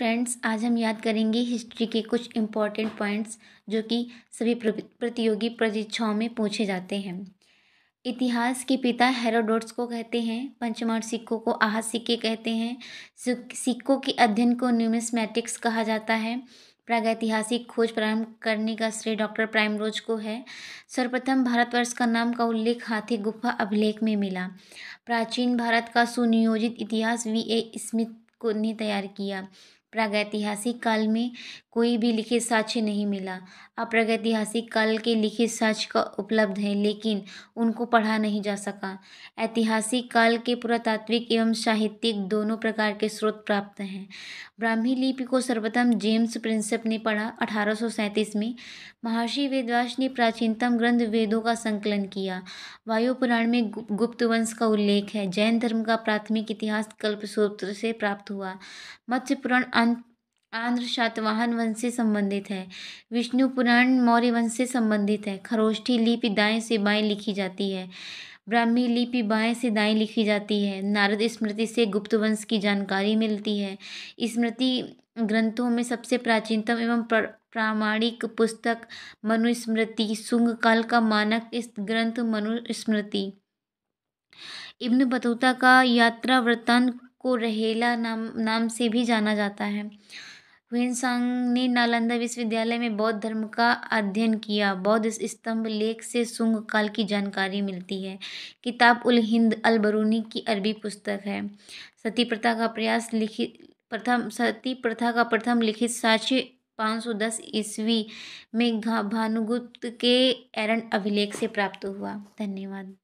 friends आज हम याद करेंगे हिस्ट्री के कुछ इम्पॉर्टेंट पॉइंट्स जो कि सभी प्रतियोगी परीक्षाओं में पूछे जाते हैं इतिहास के पिता हेरोडोट्स को कहते हैं पंचमार सिक्कों को आहा सिक्के कहते हैं सिक्कों के अध्ययन को न्यूमिसमेटिक्स कहा जाता है प्रागैतिहासिक खोज प्रारंभ करने का श्रेय डॉक्टर प्राइमरोज को है सर्वप्रथम भारतवर्ष का नाम का उल्लेख हाथी गुफा अभिलेख में मिला प्राचीन भारत का सुनियोजित इतिहास वी ए स्मिथ को ने तैयार किया प्रागैतिहासिक काल में कोई भी लिखित साक्ष्य नहीं मिला अब प्रागैतिहासिक काल के लिखित साक्ष्य उपलब्ध हैं लेकिन उनको पढ़ा नहीं जा सका ऐतिहासिक काल के पुरातात्विक एवं साहित्यिक दोनों प्रकार के स्रोत प्राप्त हैं ब्राह्मी लिपि को सर्वप्रथम जेम्स प्रिंसप ने पढ़ा अठारह में महर्षि वेदवास ने प्राचीनतम ग्रंथ वेदों का संकलन किया वायु पुराण में गुप्त वंश का उल्लेख है जैन धर्म का प्राथमिक इतिहास कल्पसूत्र से प्राप्त हुआ मत्स्य पुराण आंध्र शातवाहन वंश से संबंधित है विष्णु पुराण मौर्य वंश से संबंधित है खरोष्ठी लिपि दाएँ से बाएँ लिखी जाती है ब्राह्मी लिपि बाएँ से दाएँ लिखी जाती है नारद स्मृति से गुप्त वंश की जानकारी मिलती है स्मृति ग्रंथों में सबसे प्राचीनतम एवं प्रामाणिक पुस्तक मनुस्मृति शुंग काल का मानक इस ग्रंथ मनुस्मृति इब्न बतूता का यात्रा वृत्तांत को रहेला नाम नाम से भी जाना जाता है हुसांग ने नालंदा विश्वविद्यालय में बौद्ध धर्म का अध्ययन किया बौद्ध स्तंभ लेख से शुंग काल की जानकारी मिलती है किताब उल हिंद अल बरूनी की अरबी पुस्तक है सती प्रथा का प्रयास लिखित प्रथम सती प्रथा का प्रथम लिखित साक्ष्य 510 ईस्वी में भानुगुप्त के एरन अभिलेख से प्राप्त हुआ धन्यवाद